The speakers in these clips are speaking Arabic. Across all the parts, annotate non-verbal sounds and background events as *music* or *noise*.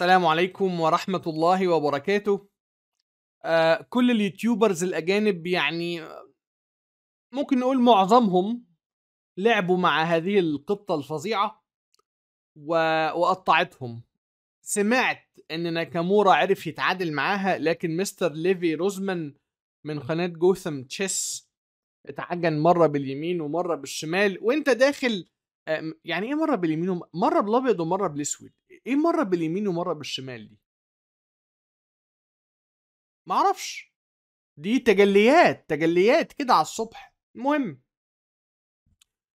السلام عليكم ورحمة الله وبركاته آه كل اليوتيوبرز الأجانب يعني ممكن نقول معظمهم لعبوا مع هذه القطة الفظيعة و... وقطعتهم سمعت ان ناكامورا عرف يتعادل معاها لكن مستر ليفي روزمان من قناة جوثم تشيس اتعجن مرة باليمين ومرة بالشمال وانت داخل آه، يعني ايه مرة باليمين ومرة بالابيض ومرة بالاسود ايه مره باليمين ومره بالشمال دي معرفش دي تجليات تجليات كده على الصبح المهم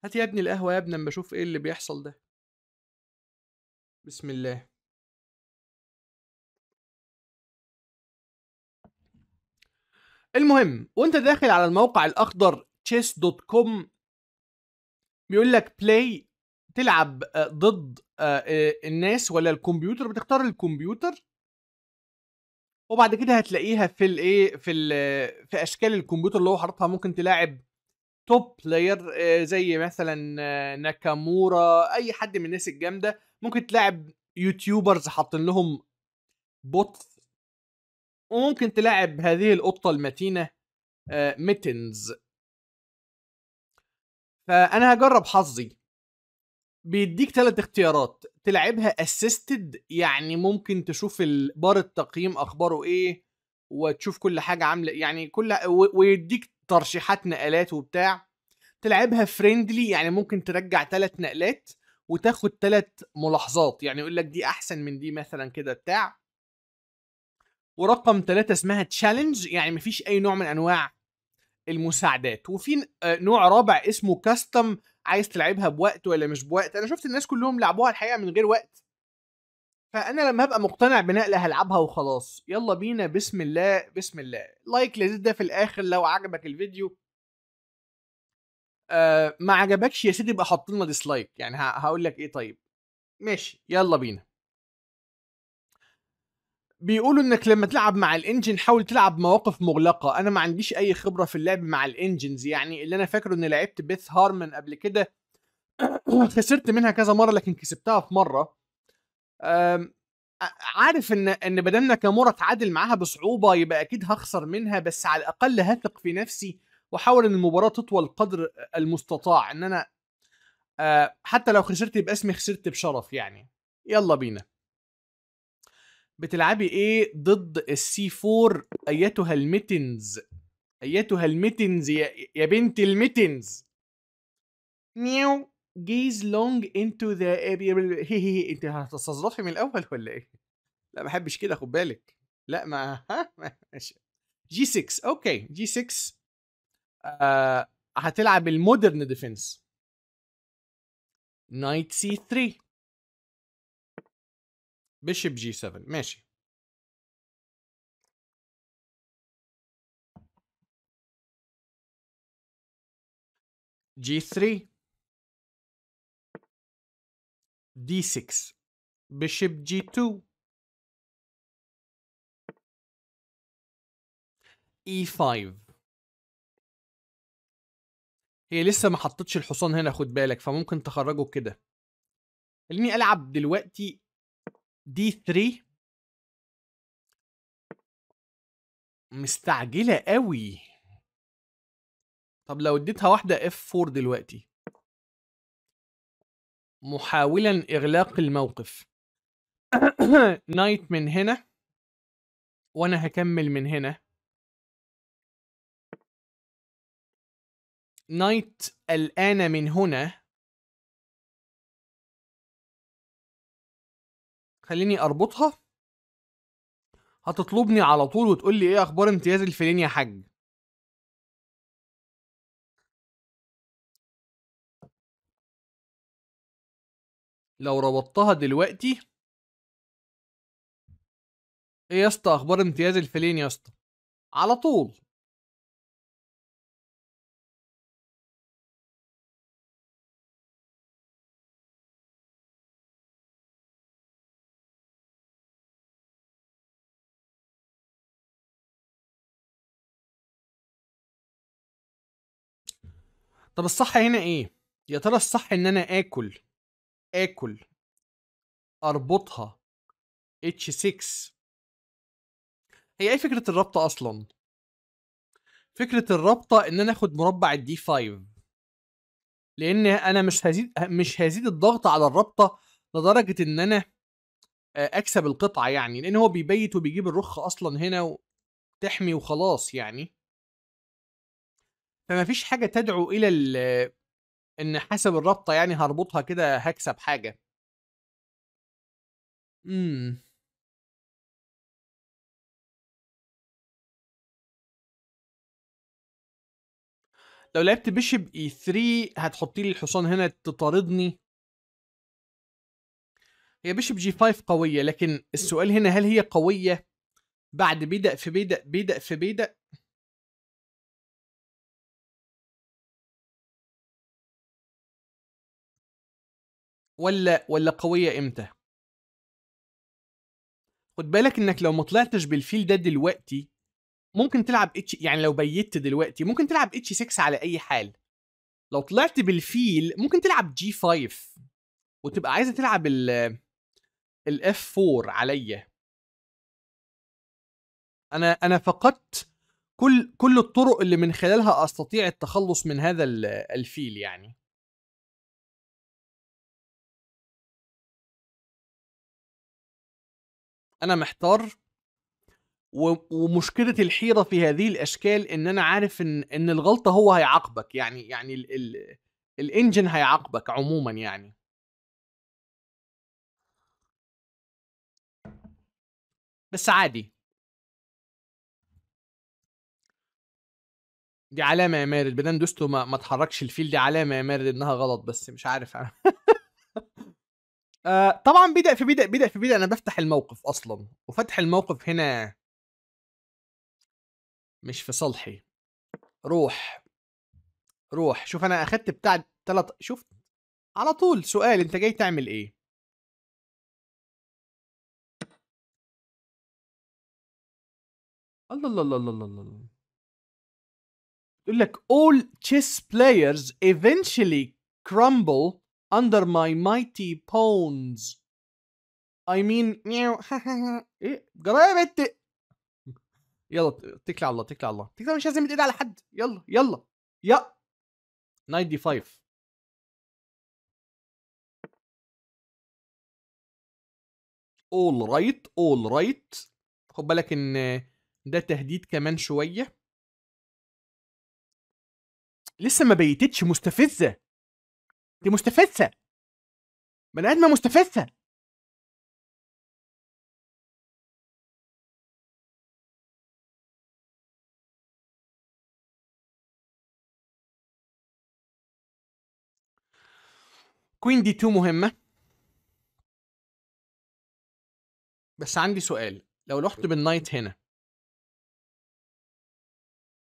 هات يا ابني القهوه يا ابني اما اشوف ايه اللي بيحصل ده بسم الله المهم وانت داخل على الموقع الاخضر chess.com بيقول لك play تلعب آه، ضد آه، آه، الناس ولا الكمبيوتر بتختار الكمبيوتر وبعد كده هتلاقيها في الايه في في اشكال الكمبيوتر اللي هو حاططها ممكن تلاعب توب بلاير زي مثلا ناكامورا اي حد من الناس الجامده ممكن تلاعب يوتيوبرز حاطين لهم بوت وممكن تلاعب هذه القطه المتينه ميتنز فانا هجرب حظي بيديك ثلاث اختيارات تلعبها اسيستد يعني ممكن تشوف بار التقييم اخباره ايه وتشوف كل حاجه عامله يعني كل ويديك ترشيحات نقلات وبتاع تلعبها فريندلي يعني ممكن ترجع ثلاث نقلات وتاخد ثلاث ملاحظات يعني يقول لك دي احسن من دي مثلا كده بتاع ورقم ثلاثة اسمها تشالنج يعني مفيش اي نوع من انواع المساعدات وفي آه، نوع رابع اسمه كاستم عايز تلعبها بوقت ولا مش بوقت انا شفت الناس كلهم لعبوها الحقيقه من غير وقت فانا لما هبقى مقتنع بنقله هلعبها وخلاص يلا بينا بسم الله بسم الله لايك لذيذ ده في الاخر لو عجبك الفيديو آه ما عجبكش يا سيدي يبقى حط لنا ديسلايك يعني هقول لك ايه طيب ماشي يلا بينا بيقولوا انك لما تلعب مع الانجن حاول تلعب مواقف مغلقه انا ما عنديش اي خبره في اللعب مع الانجنز يعني اللي انا فاكره اني لعبت بيث هارمن قبل كده *coughs* خسرت منها كذا مره لكن كسبتها في مره عارف ان ان بدلنا كامورا اتعادل معاها بصعوبه يبقى اكيد هخسر منها بس على الاقل هثق في نفسي واحاول ان المباراه تطول قدر المستطاع ان انا آه، حتى لو خسرت يبقى اسمي خسرت بشرف يعني يلا بينا بتلعبي ايه ضد السي 4 ايتها الميتنز ايتها الميتنز يا, يا بنت الميتنز ميو جيز لونج انتو ذا هي هي انت هتستظرفي من الاول ولا ايه؟ لا ما بحبش كده خد بالك لا ما ها ماشي جي 6 اوكي جي 6 آه، هتلعب المودرن ديفنس نايت سي 3 بشب جي 7 ماشي جي 3 دي 6 بشب جي 2 اي 5 هي لسه ما حطتش الحصان هنا خد بالك فممكن تخرجه كده خليني العب دلوقتي دي 3 مستعجلة قوي طب لو اديتها واحدة اف 4 دلوقتي محاولا اغلاق الموقف نايت *coughs* من هنا وانا هكمل من هنا نايت الان من هنا خليني اربطها هتطلبني على طول وتقول لي ايه اخبار امتياز الفلين يا حاج لو ربطتها دلوقتي ايه يا اسطى اخبار امتياز الفلين يا اسطى على طول طب الصح هنا ايه يا ترى الصح ان انا اكل اكل اربطها H6 هي ايه فكره الرابطه اصلا فكره الرابطه ان انا اخد مربع الدي 5 لان انا مش هزيد مش هزيد الضغط على الرابطه لدرجه ان انا آه، اكسب القطعه يعني لان هو بيبيت وبيجيب الرخ اصلا هنا وتحمي وخلاص يعني فما فيش حاجه تدعو الى ان حسب الرابطه يعني هربطها كده هكسب حاجه مم. لو لعبت بيشب اي e 3 هتحطي لي الحصان هنا تطاردني هي بيشب جي 5 قويه لكن السؤال هنا هل هي قويه بعد بيدق في بيدق بيدق في بيدق ولا ولا قويه امتى خد بالك انك لو ما طلعتش بالفيل ده دلوقتي ممكن تلعب اتش يعني لو بيت دلوقتي ممكن تلعب اتش 6 على اي حال لو طلعت بالفيل ممكن تلعب جي 5 وتبقى عايزه تلعب ال الاف 4 عليا انا انا فقدت كل كل الطرق اللي من خلالها استطيع التخلص من هذا الفيل يعني انا محتار ومشكله الحيره في هذه الاشكال ان انا عارف ان ان الغلطه هو هيعاقبك يعني يعني ال ال الانجن هيعاقبك عموما يعني بس عادي دي علامه يا مارد بدل دوستو ما, ما تحركش الفيل دي علامه يا مارد انها غلط بس مش عارف *laughs* آه طبعا بدا في بدا بدا في بدا انا بفتح الموقف اصلا وفتح الموقف هنا مش في صالحي روح روح شوف انا اخدت بتاع تلات شوف على طول سؤال انت جاي تعمل ايه الله الله الله الله الله الله يقول لك all chess players eventually crumble under my mighty pawns I mean ميو *laughs* ايه قربت يلا اتكل على الله اتكل على الله تكتب مش لازم ايد على حد يلا يلا يا 95 all right all right خد بالك ان ده تهديد كمان شويه لسه ما بيتتش مستفزه دي مستفزه بني ادمه مستفزه كوين دي 2 مهمه بس عندي سؤال لو رحت بالنايت هنا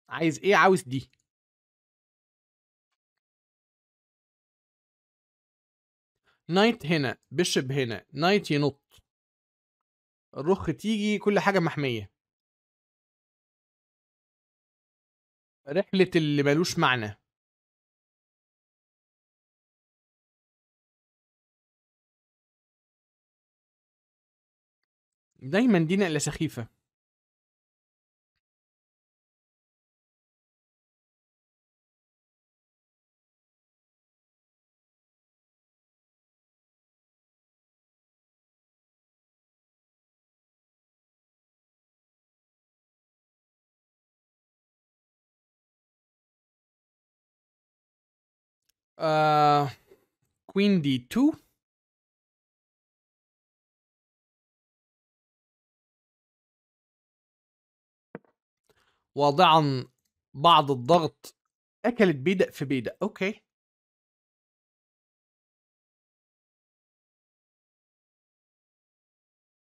عايز ايه عاوز دي نايت هنا بشب هنا نايت ينط الرخ تيجي كل حاجة محمية رحلة اللي ملوش معنى دايما دي نقلة سخيفة Uh, quindi tu واضعا بعض الضغط اكلت بيدق في بيدق اوكي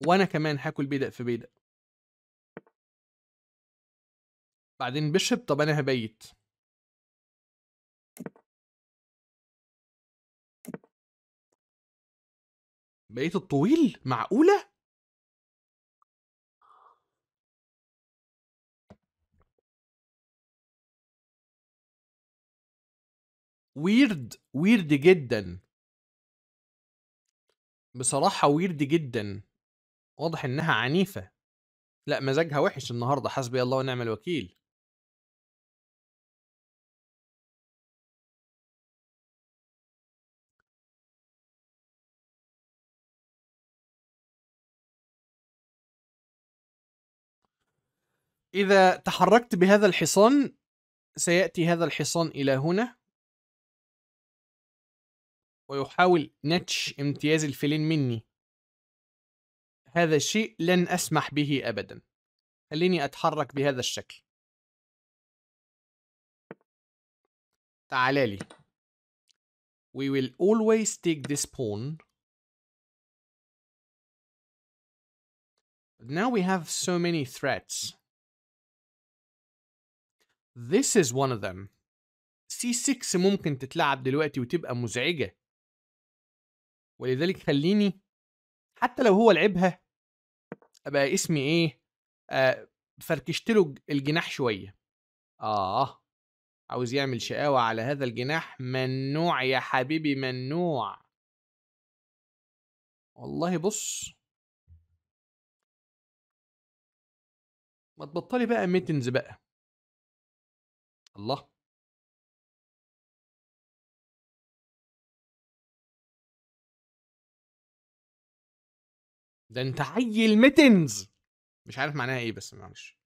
وانا كمان هاكل بيدق في بيدق بعدين بشب طب انا هبيت بقيت الطويل معقولة؟ ويرد ويرد جدا بصراحة ويرد جدا واضح انها عنيفة لا مزاجها وحش النهاردة حسبي الله ونعم الوكيل إذا تحركت بهذا الحصان سيأتي هذا الحصان إلى هنا ويحاول نتش امتياز الفيلين مني هذا الشيء لن أسمح به أبدا خليني أتحرك بهذا الشكل تعالى لي We will always take this pawn Now we have so many threats This is one of them. C6 ممكن تتلعب دلوقتي وتبقى مزعجة. ولذلك خليني حتى لو هو لعبها ابقى اسمي ايه؟ آه فركشت له الجناح شوية. آه عاوز يعمل شقاوة على هذا الجناح ممنوع يا حبيبي ممنوع. والله بص ما تبطلي بقى ميتنز بقى الله ده انت حي المتنز مش عارف معناها ايه بس معلش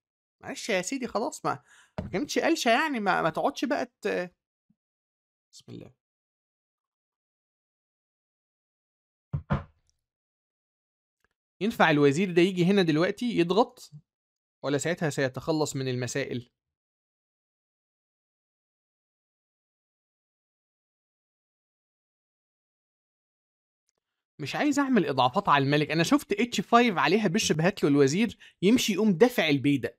معلش يا سيدي خلاص ما ما كانتش قلشه يعني ما, ما تقعدش بقى ت... بسم الله ينفع الوزير ده يجي هنا دلوقتي يضغط ولا ساعتها سيتخلص من المسائل مش عايز اعمل اضعافات على الملك انا شفت اتش 5 عليها بش بهات له الوزير يمشي يقوم دافع البيدق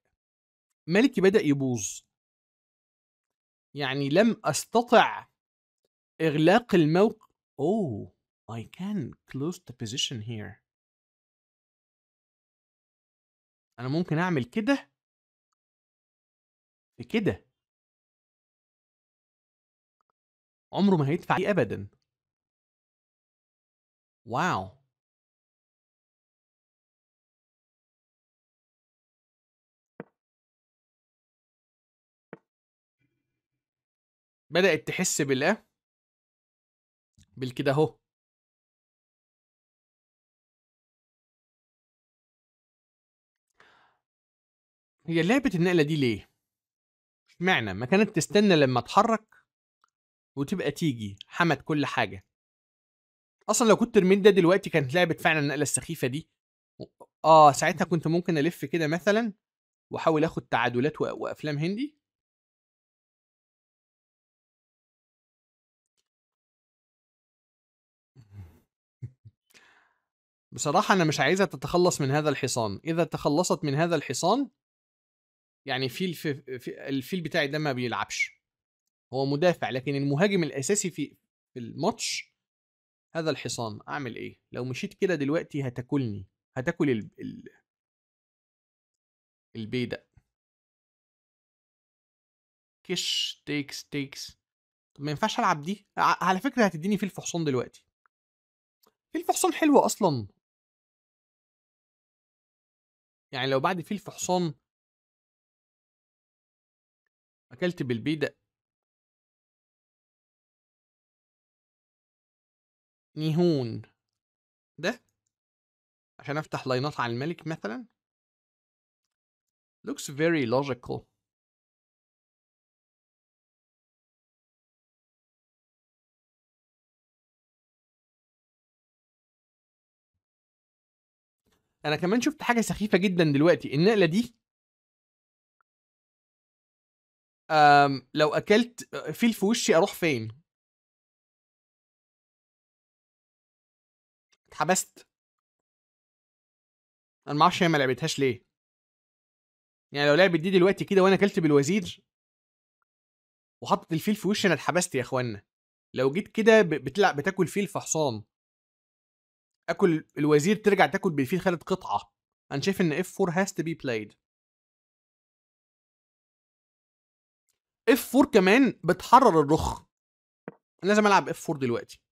ملكي بدا يبوظ يعني لم استطع اغلاق الموقع اوه I can close the position here انا ممكن اعمل كده بكده عمره ما هيدفع ابدا Wow بدأت تحس بالإيه؟ بالكده أهو هي لعبة النقلة دي ليه؟ اشمعنى ما كانت تستنى لما اتحرك وتبقى تيجي حمت كل حاجة اصلا لو كنت رميت ده دلوقتي كانت لعبت فعلا النقله السخيفه دي اه ساعتها كنت ممكن الف كده مثلا واحاول اخد تعادلات وافلام هندي بصراحة أنا مش عايزها تتخلص من هذا الحصان، إذا تخلصت من هذا الحصان يعني فيل في الفيل بتاعي ده ما بيلعبش. هو مدافع لكن المهاجم الأساسي في في الماتش هذا الحصان اعمل ايه لو مشيت كده دلوقتي هتاكلني هتاكل ال... ال... البيدق كش تيكس تيكس طب ما ينفعش العب دي على فكره هتديني فلف حصان دلوقتي فلف حصان حلوه اصلا يعني لو بعد فلف حصان اكلت بالبيدق نيهون ده عشان افتح لاينات على الملك مثلا looks very logical انا كمان شفت حاجه سخيفه جدا دلوقتي النقله دي أم لو اكلت فيل آه، في وشي اروح فين اتحبست انا معرفش هي ما لعبتهاش ليه يعني لو لعبت دي دلوقتي كده وانا اكلت بالوزير وحطت الفيل في وشي انا اتحبست يا اخوانا لو جيت كده بتلعب بتاكل فيل في حصان اكل الوزير ترجع تاكل بالفيل خالد قطعه انا شايف ان اف 4 هاز تو بي بلايد اف 4 كمان بتحرر الرخ لازم العب اف 4 دلوقتي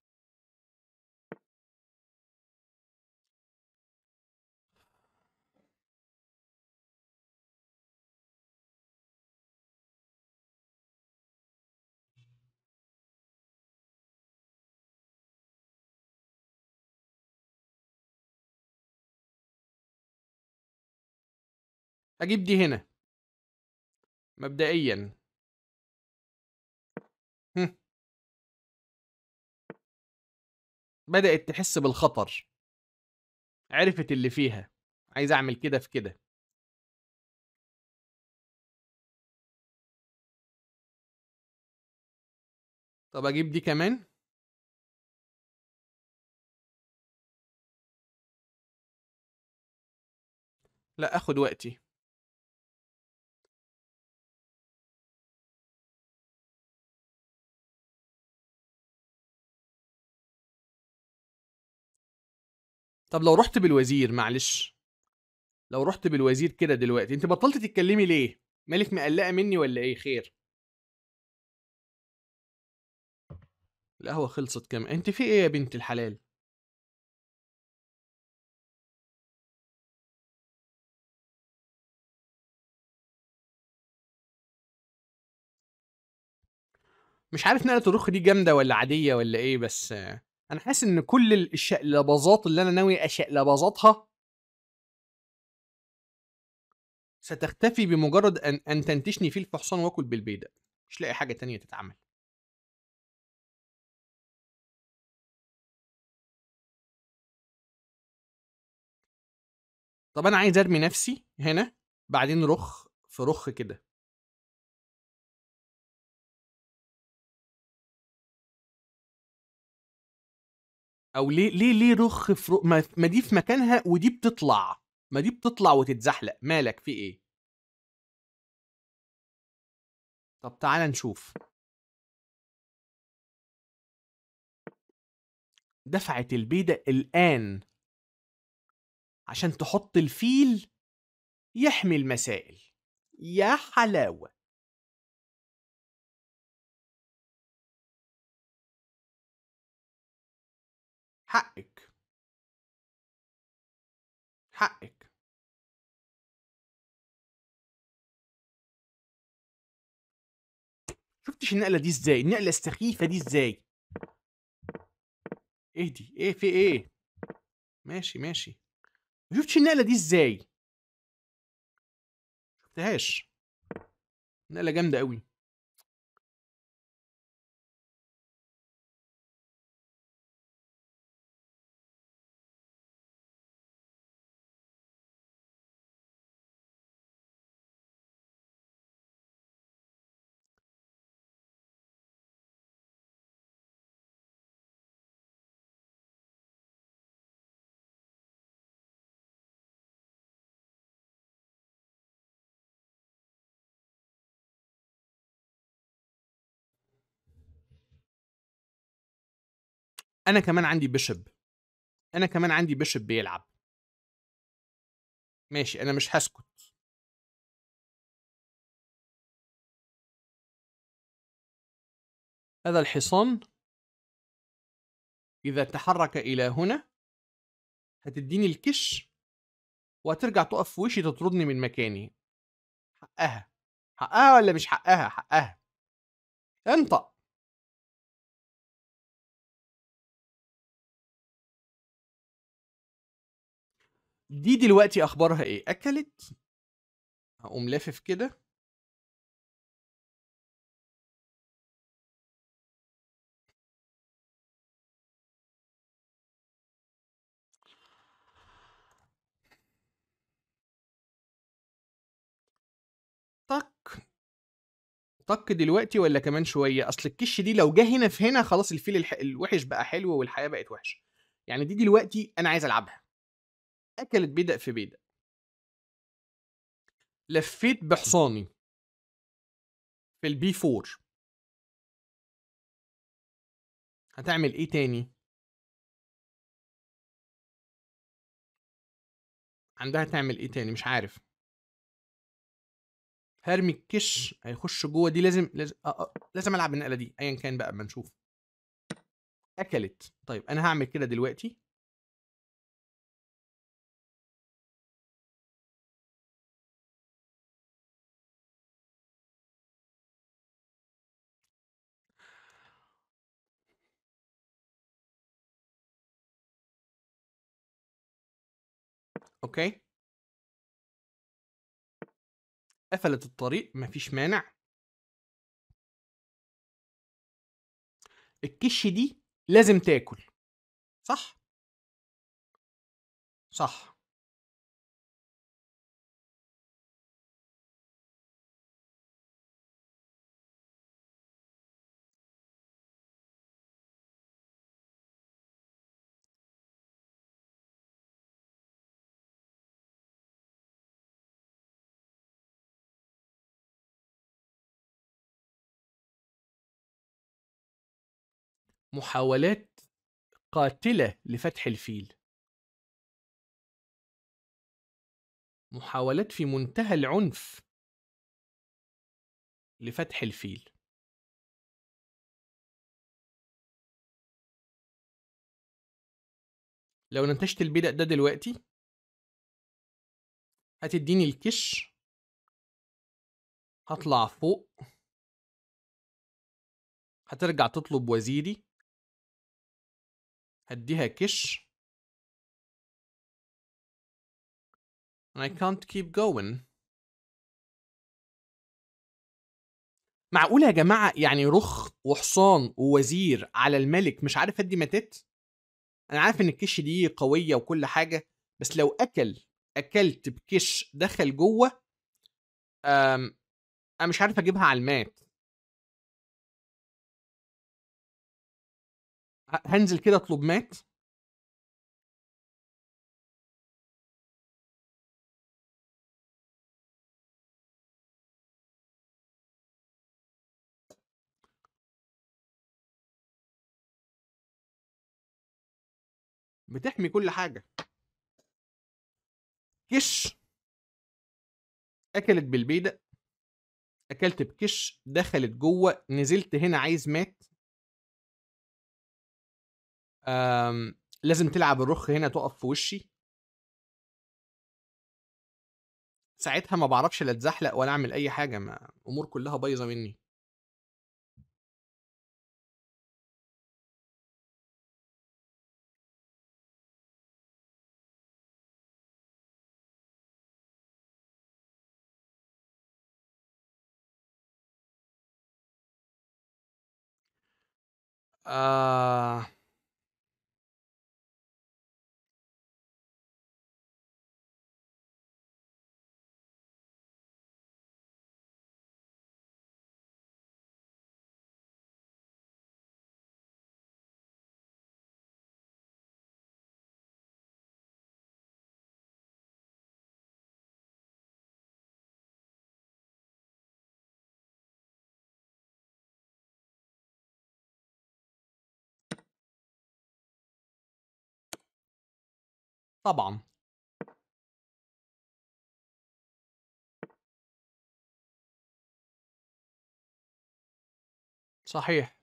اجيب دي هنا مبدئيا بدأت تحس بالخطر عرفت اللي فيها عايز اعمل كده في كده طب اجيب دي كمان لا اخد وقتي طب لو رحت بالوزير معلش لو رحت بالوزير كده دلوقتي انت بطلت تتكلمي ليه مالك مقلقه مني ولا ايه خير القهوه خلصت كام انت في ايه يا بنت الحلال مش عارف نقلة الرخ دي جامدة ولا عادية ولا ايه بس انا حاسس ان كل الشقلباظات اللي انا ناوي اشقلباظاتها ستختفي بمجرد ان ان تنتشني فيه الفحصان واكل بالبيضه مش لاقي حاجه تانية تتعمل طب انا عايز ارمي نفسي هنا بعدين رخ في رخ كده او ليه ليه ليه رخ في رو... ما... ما دي في مكانها ودي بتطلع ما دي بتطلع وتتزحلق مالك في ايه طب تعال نشوف دفعت البيدة الآن عشان تحط الفيل يحمي المسائل يا حلاوة حقك حقك شفتش النقله دي ازاي النقله السخيفه دي ازاي اهدي ايه في ايه ماشي ماشي شفتش النقله دي ازاي شفتهاش نقله جامده قوي انا كمان عندي بشب انا كمان عندي بشب بيلعب ماشي انا مش هسكت هذا الحصان إذا تحرك إلى هنا هتديني الكش وهترجع تقف في وشي تطردني من مكاني حقها حقها ولا مش حقها حقها انطق دي دلوقتي اخبارها ايه اكلت هقوم لافف كده طق دلوقتي ولا كمان شويه اصل الكش دي لو جه هنا في هنا خلاص الفيل الوحش بقى حلو والحياه بقت وحشه يعني دي دلوقتي انا عايز العبها اكلت بيدق في بيدق لفيت بحصاني في البي 4 هتعمل ايه تاني عندها تعمل ايه تاني مش عارف هرمي الكش هيخش جوه دي لازم لازم آه لازم العب النقله دي ايا كان بقى ما نشوف اكلت طيب انا هعمل كده دلوقتي اوكي قفلت الطريق مفيش مانع الكش دي لازم تاكل صح صح محاولات قاتلة لفتح الفيل محاولات في منتهى العنف لفتح الفيل لو نتشت البدأ ده دلوقتي هتديني الكش هطلع فوق هترجع تطلب وزيري أديها كش and I can't keep going معقولة يا جماعة يعني رخ وحصان ووزير على الملك مش عارف ادي ماتت انا عارف ان الكش دي قوية وكل حاجة بس لو اكل اكلت بكش دخل جوه انا مش عارف اجيبها على المات هنزل كده اطلب مات بتحمي كل حاجه كش اكلت بالبيدق اكلت بكش دخلت جوه نزلت هنا عايز مات آمم، لازم تلعب الرخ هنا تقف في وشي ساعتها ما بعرفش لا اتزحلق ولا اعمل اي حاجه ما امور كلها بايظه مني آه طبعا صحيح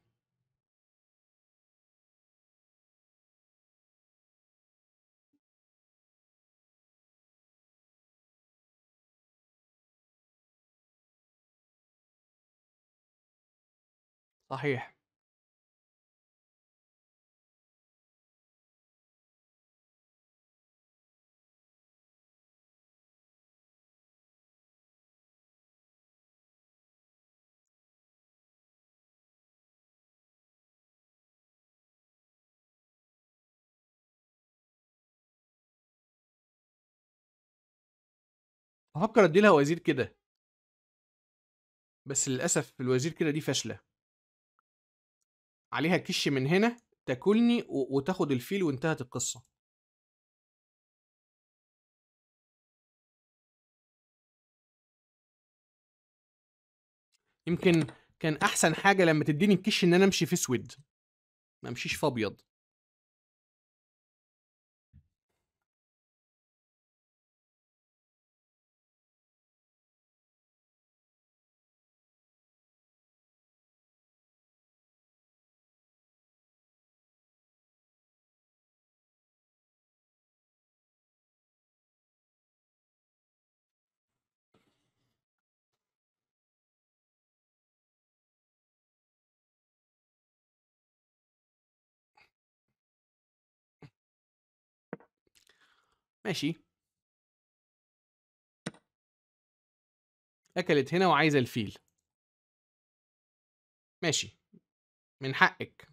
صحيح بفكر ادي لها وزير كده بس للاسف الوزير كده دي فاشله عليها كش من هنا تاكلني وتاخد الفيل وانتهت القصه يمكن كان احسن حاجه لما تديني الكش ان انا امشي في اسود ما امشيش في ابيض ماشي اكلت هنا وعايزه الفيل ماشي من حقك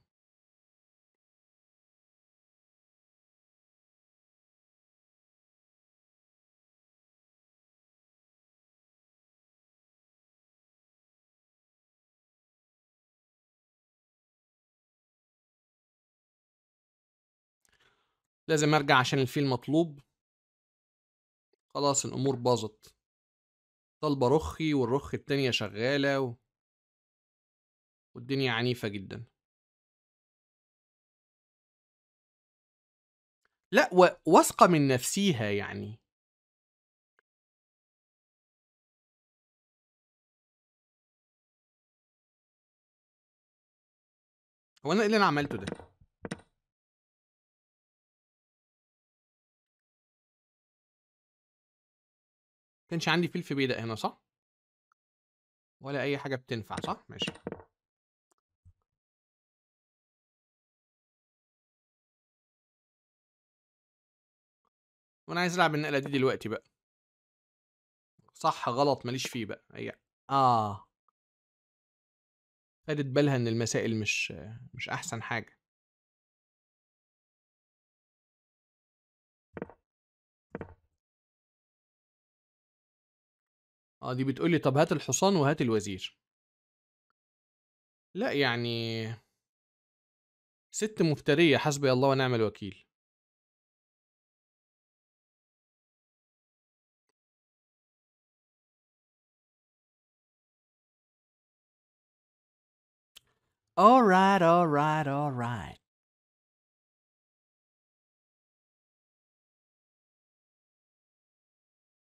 لازم ارجع عشان الفيل مطلوب خلاص الامور باظت طالبه رخي والرخ التانية شغالة و... والدنيا عنيفة جدا لا واثقة من نفسيها يعني هو انا ايه اللي انا عملته ده كانش عندي فلفل بيضاء هنا صح ولا اي حاجه بتنفع صح ماشي وانا عايز العب النقله دي دلوقتي بقى صح غلط ماليش فيه بقى هي اه خدت بالها ان المسائل مش مش احسن حاجه اه دي بتقول لي طب هات الحصان وهات الوزير لا يعني ست مفترية حسبي الله ونعم الوكيل Alright, alright, alright.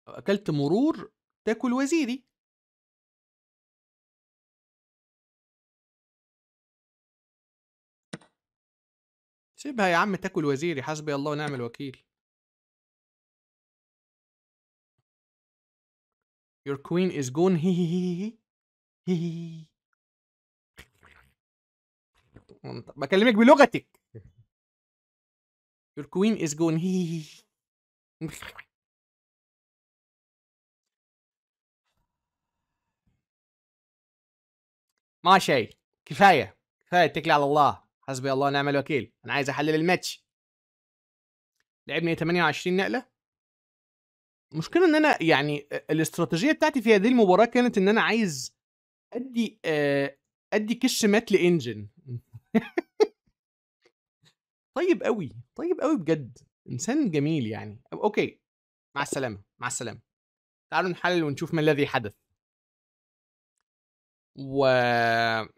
اكلت مرور تاكل وزيري سيبها يا عم تاكل وزيري حسبي الله ونعم الوكيل Your queen is gone هي هي هي هي بكلمك بلغتك Your queen is gone هي هي ما شيء كفايه كفايه اتكل على الله حسبي الله ونعم الوكيل انا عايز احلل الماتش لعبني 28 نقله المشكله ان انا يعني الاستراتيجيه بتاعتي في هذه المباراه كانت ان انا عايز ادي آه ادي كش مات لانجن *laughs* طيب قوي طيب قوي بجد انسان جميل يعني اوكي مع السلامه مع السلامه تعالوا نحلل ونشوف ما الذي حدث والحلقه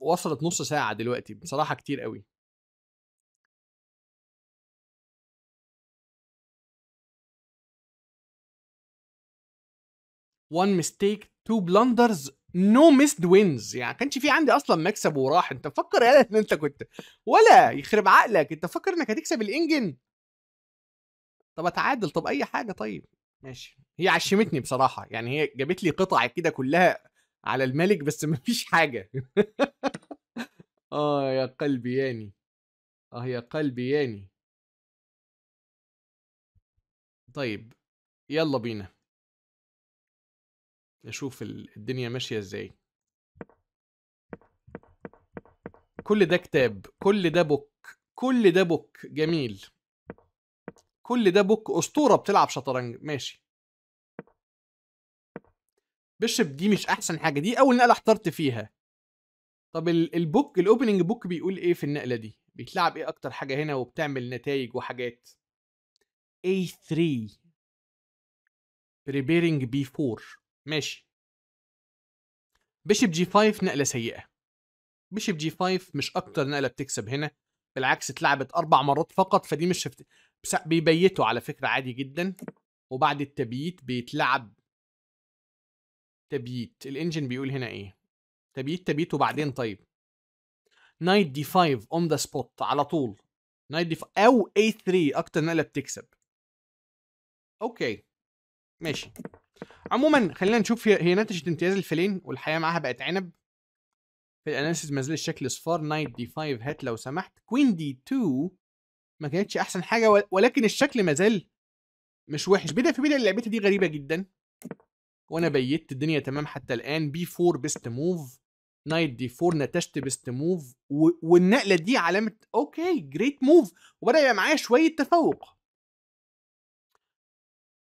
وصلت نص ساعه دلوقتي بصراحه كتير قوي one mistake two blunders no missed wins يعني كانش في عندي اصلا مكسب وراح انت فكر يالا ان انت كنت ولا يخرب عقلك انت فكر انك هتكسب الانجن طب اتعادل طب اي حاجه طيب ماشي هي عشمتني بصراحه يعني هي جابت لي قطع كده كلها على الملك بس مفيش حاجه اه يا قلبي ياني اه يا قلبي ياني طيب يلا بينا نشوف الدنيا ماشيه ازاي كل ده كتاب كل ده بوك كل ده بوك جميل كل ده بوك اسطوره بتلعب شطرنج ماشي بيشب دي مش احسن حاجه دي اول نقله احترت فيها طب البوك الاوبننج بوك بيقول ايه في النقله دي بيتلعب ايه اكتر حاجه هنا وبتعمل نتائج وحاجات A3 preparing B4 ماشي بيشب g 5 نقله سيئه بيشب g 5 مش اكتر نقله بتكسب هنا بالعكس اتلعبت اربع مرات فقط فدي مش شفت بيبيتوا على فكره عادي جدا وبعد التبييت بيتلعب تبييت الانجن بيقول هنا ايه تبييت تبييت وبعدين طيب نايت دي 5 اون ذا سبوت على طول نايت دي او اي 3 اكتر نقله بتكسب اوكي ماشي عموما خلينا نشوف هي, نتجت امتياز الفلين والحياه معاها بقت عنب في الاناليسيز ما زال الشكل صفار نايت دي 5 هات لو سمحت كوين دي 2 ما كانتش احسن حاجه ولكن الشكل ما زال مش وحش بدا في بدا لعبتها دي غريبه جدا وانا بيت الدنيا تمام حتى الان بي 4 بيست موف نايت دي 4 نتشت بيست موف والنقله دي علامه اوكي جريت موف وبدا يبقى معايا شويه تفوق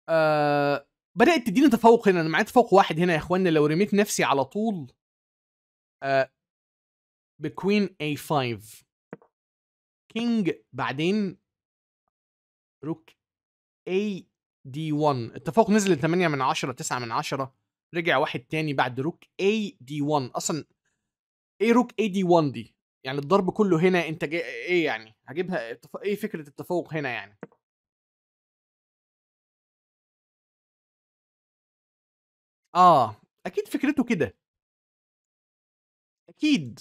آه بدات تديني تفوق هنا انا معايا تفوق واحد هنا يا اخوانا لو رميت نفسي على طول آه بكوين اي 5 كينج بعدين روك اي دي 1 التفوق نزل 8 من 10 9 من 10 رجع واحد تاني بعد روك اي دي 1 اصلا ايه روك اي دي 1 دي يعني الضرب كله هنا انت جاي ايه يعني هجيبها ايه فكره التفوق هنا يعني اه اكيد فكرته كده اكيد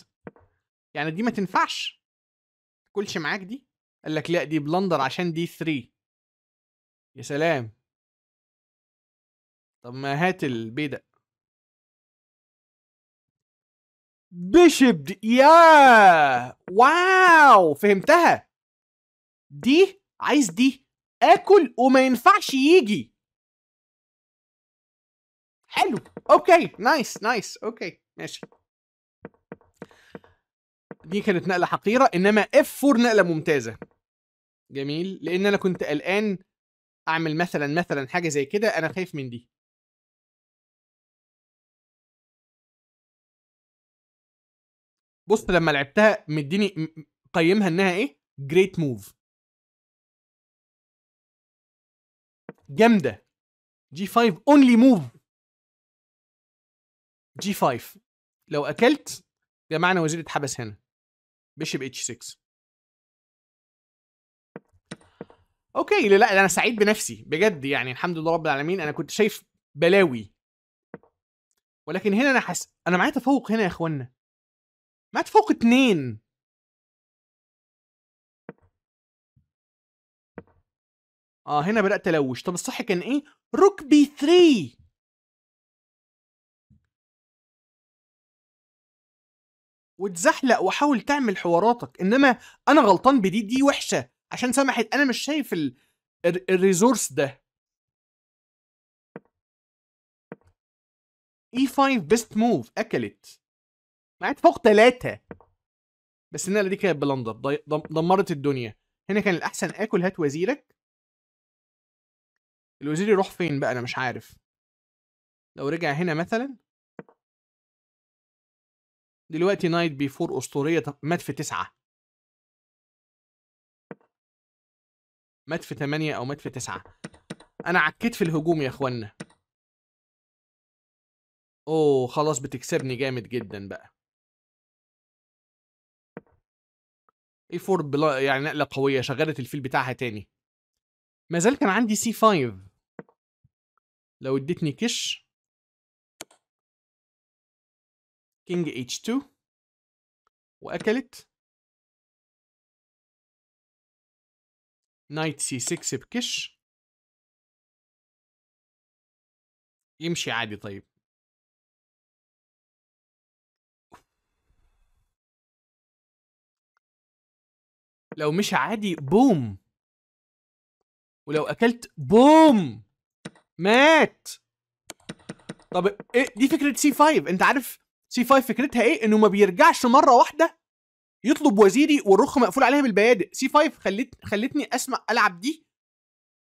يعني دي ما تنفعش كلش معاك دي قال لك لا دي بلندر عشان دي 3 يا سلام طب ما هات البيدق بيشب يا واو فهمتها دي عايز دي اكل وما ينفعش يجي حلو اوكي نايس نايس اوكي ماشي دي كانت نقله حقيره انما اف 4 نقله ممتازه جميل لان انا كنت قلقان اعمل مثلا مثلا حاجه زي كده انا خايف من دي بص لما لعبتها مديني قيمها انها ايه جريت موف جامده جي 5 اونلي موف جي 5 لو اكلت جمعنا وزير اتحبس هنا بيشب اتش 6 اوكي لا لا انا سعيد بنفسي بجد يعني الحمد لله رب العالمين انا كنت شايف بلاوي ولكن هنا انا حس انا معايا تفوق هنا يا اخوانا ما تفوق اثنين اه هنا بدات الوش طب الصح كان ايه روك بي 3 وتزحلق وحاول تعمل حواراتك انما انا غلطان بدي دي وحشه عشان سمحت انا مش شايف ال... ال... الريسورس ده اي 5 بيست موف اكلت قعدت فوق ثلاثه بس النقله دي كانت بلندر دمرت الدنيا هنا كان الاحسن اكل هات وزيرك الوزير يروح فين بقى انا مش عارف لو رجع هنا مثلا دلوقتي نايت بي فور اسطوريه مات في تسعه مات في تمانية او مات في تسعة انا عكيت في الهجوم يا اخوانا اوه خلاص بتكسبني جامد جدا بقى اي 4 يعني نقله قويه شغلت الفيل بتاعها تاني ما زال كان عندي سي 5 لو اديتني كش كينج اتش 2 واكلت نايت سي 6 بكش يمشي عادي طيب لو مش عادي بوم ولو اكلت بوم مات طب إيه دي فكره سي 5 انت عارف سي 5 فكرتها ايه انه ما بيرجعش مره واحده يطلب وزيري والرخ مقفول عليها بالبيادق سي 5 خلت خلتني اسمع العب دي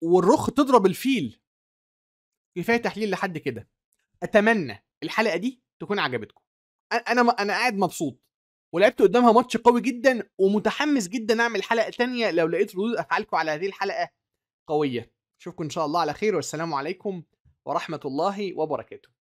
والرخ تضرب الفيل كفايه تحليل لحد كده اتمنى الحلقه دي تكون عجبتكم انا انا قاعد مبسوط ولعبت قدامها ماتش قوي جدا ومتحمس جدا اعمل حلقه تانية لو لقيت ردود افعالكم على هذه الحلقه قويه اشوفكم ان شاء الله على خير والسلام عليكم ورحمه الله وبركاته